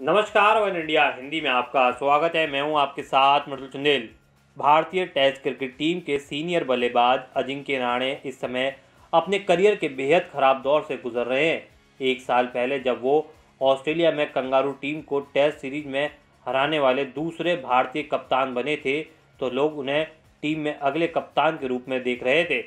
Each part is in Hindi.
नमस्कार वन इंडिया हिंदी में आपका स्वागत है मैं हूं आपके साथ मृदुल चुंदेल भारतीय टेस्ट क्रिकेट टीम के सीनियर बल्लेबाज अजिंक्य राणे इस समय अपने करियर के बेहद ख़राब दौर से गुजर रहे हैं एक साल पहले जब वो ऑस्ट्रेलिया में कंगारू टीम को टेस्ट सीरीज में हराने वाले दूसरे भारतीय कप्तान बने थे तो लोग उन्हें टीम में अगले कप्तान के रूप में देख रहे थे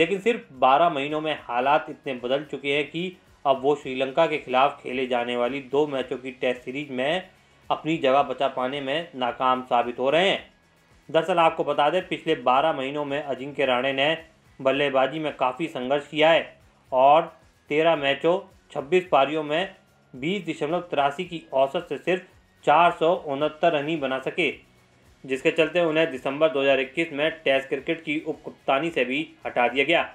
लेकिन सिर्फ 12 महीनों में हालात इतने बदल चुके हैं कि अब वो श्रीलंका के खिलाफ खेले जाने वाली दो मैचों की टेस्ट सीरीज में अपनी जगह बचा पाने में नाकाम साबित हो रहे हैं दरअसल आपको बता दें पिछले 12 महीनों में अजिंक्य राणे ने बल्लेबाजी में काफ़ी संघर्ष किया है और 13 मैचों 26 पारियों में बीस दशमलव तिरासी की औसत से सिर्फ चार सौ उनहत्तर रन ही बना सके जिसके चलते उन्हें दिसंबर 2021 में टेस्ट क्रिकेट की उपकप्तानी से भी हटा दिया गया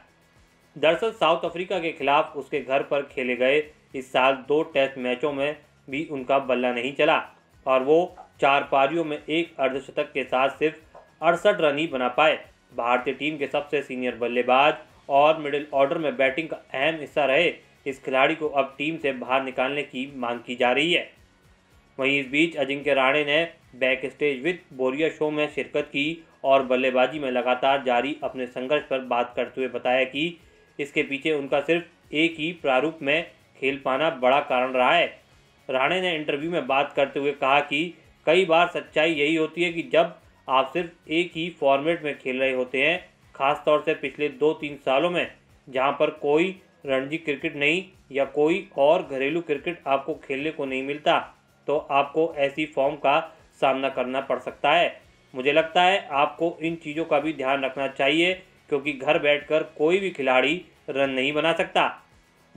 दरअसल साउथ अफ्रीका के खिलाफ उसके घर पर खेले गए इस साल दो टेस्ट मैचों में भी उनका बल्ला नहीं चला और वो चार पारियों में एक अर्धशतक के साथ सिर्फ अड़सठ रन ही बना पाए भारतीय टीम के सबसे सीनियर बल्लेबाज और मिडिल ऑर्डर में बैटिंग का अहम हिस्सा रहे इस खिलाड़ी को अब टीम से बाहर निकालने की मांग की जा रही है वहीं इस बीच अजिंक्य राणे ने back stage with Boria show में शिरकत की और बल्लेबाजी में लगातार जारी अपने संघर्ष पर बात करते हुए बताया कि इसके पीछे उनका सिर्फ एक ही प्रारूप में खेल पाना बड़ा कारण रहा है राणे ने इंटरव्यू में बात करते हुए कहा कि कई बार सच्चाई यही होती है कि जब आप सिर्फ एक ही फॉर्मेट में खेल रहे होते हैं खासतौर से पिछले दो तीन सालों में जहां पर कोई रणजी क्रिकेट नहीं या कोई और घरेलू क्रिकेट आपको खेलने को नहीं मिलता तो आपको ऐसी फॉर्म का सामना करना पड़ सकता है मुझे लगता है आपको इन चीज़ों का भी ध्यान रखना चाहिए क्योंकि घर बैठकर कोई भी खिलाड़ी रन नहीं बना सकता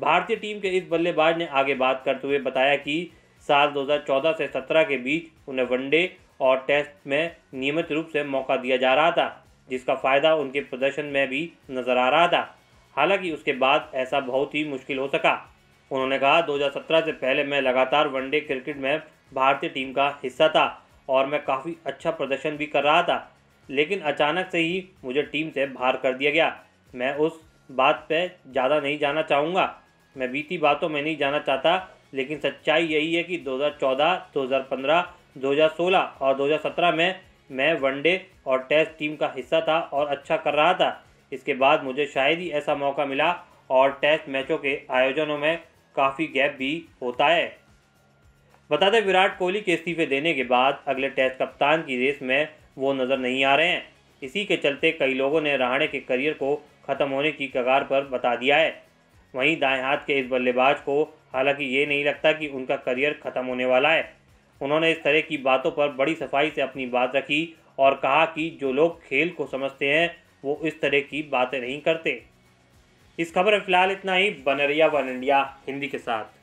भारतीय टीम के इस बल्लेबाज ने आगे बात करते हुए बताया कि साल 2014 से 17 के बीच उन्हें वनडे और टेस्ट में नियमित रूप से मौका दिया जा रहा था जिसका फ़ायदा उनके प्रदर्शन में भी नज़र आ रहा था हालांकि उसके बाद ऐसा बहुत ही मुश्किल हो सका उन्होंने कहा 2017 से पहले मैं लगातार वनडे क्रिकेट में भारतीय टीम का हिस्सा था और मैं काफ़ी अच्छा प्रदर्शन भी कर रहा था लेकिन अचानक से ही मुझे टीम से बाहर कर दिया गया मैं उस बात पे ज़्यादा नहीं जाना चाहूँगा मैं बीती बातों में नहीं जाना चाहता लेकिन सच्चाई यही है कि 2014, 2015, 2016 और 2017 में मैं वनडे और टेस्ट टीम का हिस्सा था और अच्छा कर रहा था इसके बाद मुझे शायद ही ऐसा मौका मिला और टेस्ट मैचों के आयोजनों में काफ़ी गैप भी होता है बता दें विराट कोहली के इस्तीफे देने के बाद अगले टेस्ट कप्तान की रेस में वो नज़र नहीं आ रहे हैं इसी के चलते कई लोगों ने रहाणे के करियर को ख़त्म होने की कगार पर बता दिया है वहीं दाएं हाथ के इस बल्लेबाज को हालांकि ये नहीं लगता कि उनका करियर ख़त्म होने वाला है उन्होंने इस तरह की बातों पर बड़ी सफाई से अपनी बात रखी और कहा कि जो लोग खेल को समझते हैं वो इस तरह की बातें नहीं करते इस खबर में फिलहाल इतना ही बनरिया वन इंडिया हिंदी के साथ